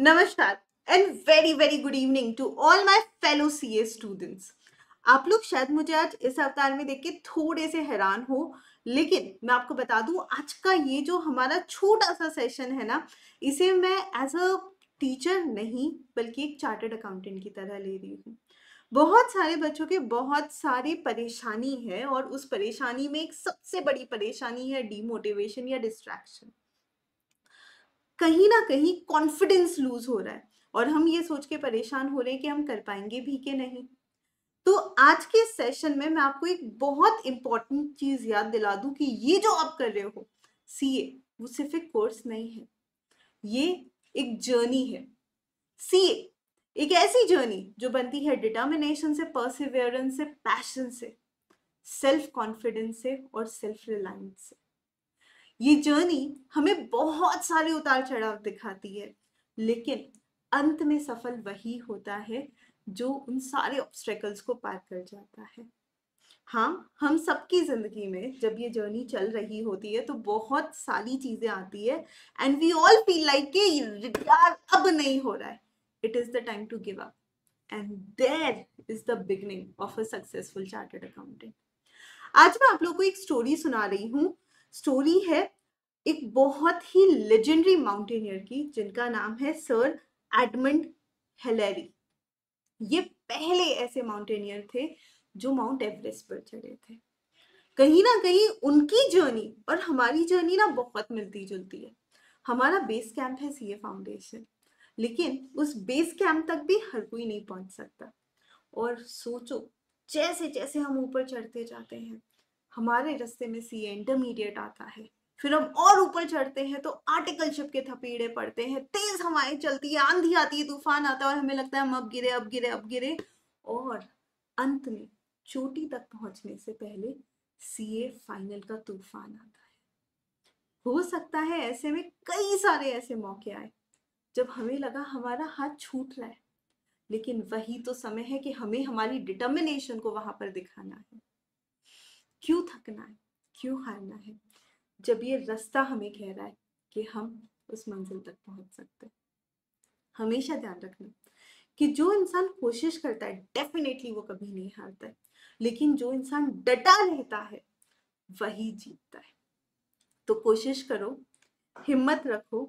नमस्कार and very very good evening to all my fellow CA students आप लोग शायद मुझे आज इस अवतार में देख के थोड़े से हैरान हो लेकिन मैं आपको बता दूं आज का ये जो हमारा छोटा सा सेशन है ना इसे मैं एज अ टीचर नहीं बल्कि एक चार्टर्ड अकाउंटेंट की तरह ले रही हूँ बहुत सारे बच्चों के बहुत सारी परेशानी है और उस परेशानी में एक सबसे बड़ी परेशानी है डीमोटिवेशन या डिस्ट्रैक्शन कहीं ना कहीं कॉन्फिडेंस लूज हो रहा है और हम ये सोच के परेशान हो रहे हैं कि हम कर पाएंगे भी कि नहीं तो आज के सेशन में मैं आपको एक बहुत इंपॉर्टेंट चीज याद दिला दूं कि ये जो आप कर रहे हो सीए वो सिर्फ एक कोर्स नहीं है ये एक जर्नी है सीए एक ऐसी जर्नी जो बनती है डिटर्मिनेशन से परसिवियरेंस से पैशन से सेल्फ कॉन्फिडेंस से और सेल्फ रिलायंस से ये जर्नी हमें बहुत सारे उतार चढ़ाव दिखाती है लेकिन अंत में सफल वही होता है जो उन सारे ऑब्स्टेकल्स को पार कर जाता है हाँ हम सबकी ज़िंदगी में जब ये जर्नी चल रही होती है तो बहुत सारी चीज़ें आती है and we all feel like कि यार अब नहीं हो रहा है it is the time to give up and there is the beginning of a successful chartered accountant आज मैं आप लोग को एक स्टोरी सुना रही हूँ स्टोरी है एक बहुत ही लेजेंडरी माउंटेनियर की जिनका नाम है सर एडमंड हेलेरी ये पहले ऐसे माउंटेनियर थे जो माउंट एवरेस्ट पर चढ़े थे कहीं ना कहीं उनकी जर्नी और हमारी जर्नी ना बहुत मिलती जुलती है हमारा बेस कैंप है सीए फाउंडेशन लेकिन उस बेस कैंप तक भी हर कोई नहीं पहुंच सकता और सोचो जैसे जैसे हम ऊपर चढ़ते जाते हैं हमारे रास्ते में सीए इंटरमीडिएट आता है फिर हम और ऊपर चढ़ते हैं तो आर्टिकल शिप के थपीड़े पड़ते हैं तेज हवाएं चलती है आंधी आती है तूफान आता है और हमें लगता है हम अब गिरे अब गिरे अब गिरे और अंत में चोटी तक पहुंचने से पहले सीए फाइनल का तूफान आता है हो सकता है ऐसे में कई सारे ऐसे मौके आए जब हमें लगा हमारा हाथ छूट रहा है लेकिन वही तो समय है कि हमें हमारी डिटर्मिनेशन को वहां पर दिखाना है क्यों थकना है क्यों हारना है जब ये रास्ता हमें कह रहा है कि हम उस मंजिल तक पहुंच सकते हैं हमेशा ध्यान रखना कि जो इंसान कोशिश करता है डेफिनेटली वो कभी नहीं हारता है लेकिन जो इंसान डटा रहता है वही जीतता है तो कोशिश करो हिम्मत रखो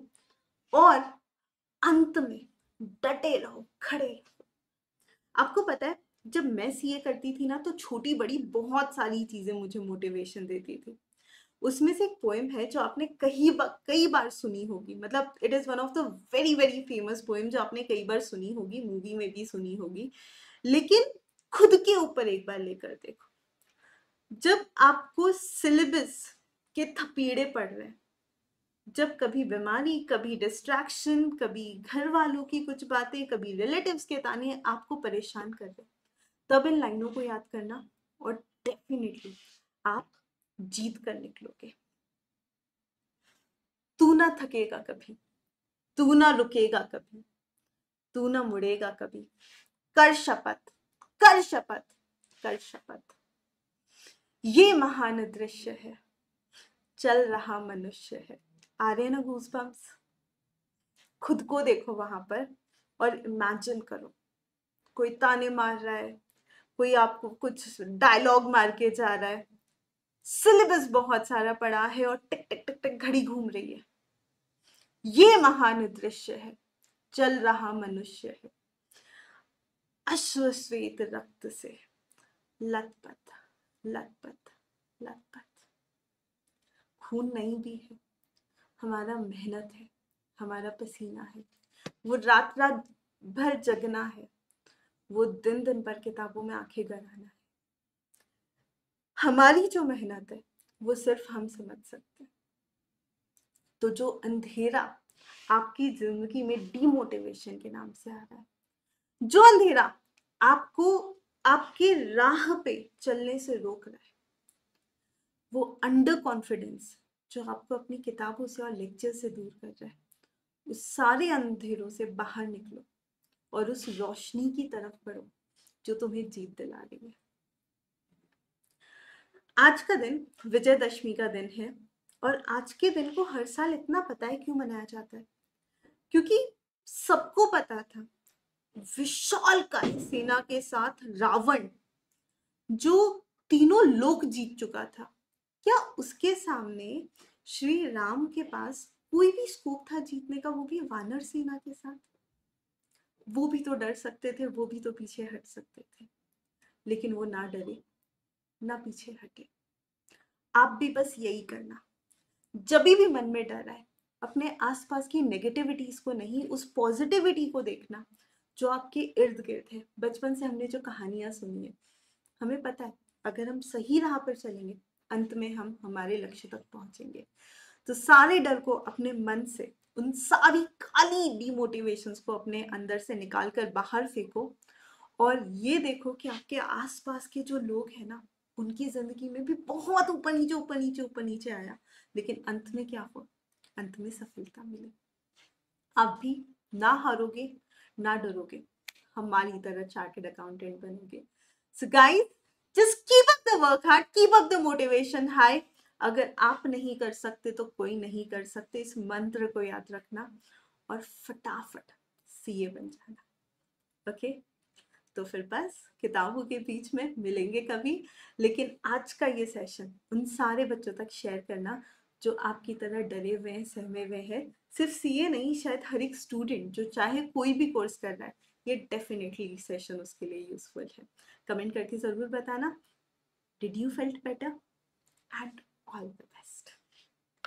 और अंत में डटे रहो खड़े रहो आपको पता है जब मैं सीए करती थी ना तो छोटी बड़ी बहुत सारी चीजें मुझे मोटिवेशन देती थी उसमें से एक पोएम है जो आपने कई बार कई बार सुनी होगी मतलब it is one of the very very famous poem जो आपने कई बार सुनी होगी मूवी में भी सुनी होगी लेकिन खुद के ऊपर एक बार लेकर देखो जब आपको सिलेबस के थपीड़े पड़ रहे हैं जब कभी बीमारी कभी डिस्ट्रैक्शन कभी घर वालों की कुछ बातें कभी रिलेटिव्स के ताने आपको परेशान कर रहे तब इन लाइनों को याद करना और डेफिनेटली आप जीत कर निकलोगे तू ना थकेगा कभी तू ना रुकेगा कभी तू ना मुड़ेगा कभी कर शपथ कर शपथ कर शपथ ये महान दृश्य है चल रहा मनुष्य है आ रहे ना घूस खुद को देखो वहां पर और इमेजिन करो कोई ताने मार रहा है कोई आपको कुछ डायलॉग मार के जा रहा है सिलेबस बहुत सारा पड़ा है और टिक टिक टिक टिक घड़ी घूम रही है ये महान दृश्य है चल रहा मनुष्य है अश्वश्वेत रक्त से लतपथ लतपथ लतपथ खून नहीं भी है हमारा मेहनत है हमारा पसीना है वो रात रात भर जगना है वो दिन दिन पर किताबों में आंखें गड़ाना है हमारी जो मेहनत है वो सिर्फ हम समझ सकते हैं तो जो अंधेरा आपकी जिंदगी में डीमोटिवेशन के नाम से आ रहा है जो अंधेरा आपको आपके राह पे चलने से रोक रहा है वो अंडर कॉन्फिडेंस जो आपको अपनी किताबों से और लेक्चर से दूर कर रहा है उस सारे अंधेरों से बाहर निकलो और उस रोशनी की तरफ बढ़ो जो तुम्हें जीत दिला रही है आज का दिन विजयदशमी का दिन है और आज के दिन को हर साल इतना पता है क्यों मनाया जाता है क्योंकि सबको पता था विशाल का सेना के साथ रावण जो तीनों लोक जीत चुका था क्या उसके सामने श्री राम के पास कोई भी स्कोप था जीतने का वो भी वानर सेना के साथ वो भी तो डर सकते थे वो भी तो पीछे हट सकते थे लेकिन वो ना डरे ना पीछे हटे आप भी बस यही करना जब भी मन में डर आए अपने आसपास की नेगेटिविटीज को नहीं उस पॉजिटिविटी को देखना जो आपके इर्द गिर्द है बचपन से हमने जो कहानियां सुनी है हमें पता है अगर हम सही राह पर चलेंगे अंत में हम हमारे लक्ष्य तक पहुंचेंगे तो सारे डर को अपने मन से उन सारी खाली डिमोटिवेशंस को अपने अंदर से निकाल कर बाहर फेंको और ये देखो कि आपके आसपास के जो लोग हैं ना उनकी जिंदगी में भी बहुत ऊपर नीचे ऊपर नीचे ऊपर नीचे आया लेकिन अंत में क्या हुआ अंत में सफलता मिली अब भी ना हारोगे ना डरोगे हमारी तरह चार्टेड अकाउंटेंट बनोगे so guys just keep up the work hard keep up the motivation high अगर आप नहीं कर सकते तो कोई नहीं कर सकते इस मंत्र को याद रखना और फटाफट सीए बन जाना ओके okay? तो फिर बस किताबों के बीच में मिलेंगे कभी लेकिन आज का ये सेशन उन सारे बच्चों तक शेयर करना जो आपकी तरह डरे हुए हैं सहमे हुए हैं सिर्फ सीए नहीं शायद हर एक स्टूडेंट जो चाहे कोई भी कोर्स कर रहा है ये डेफिनेटली सेशन उसके लिए यूजफुल है कमेंट करके ज़रूर बताना did you felt better at all the best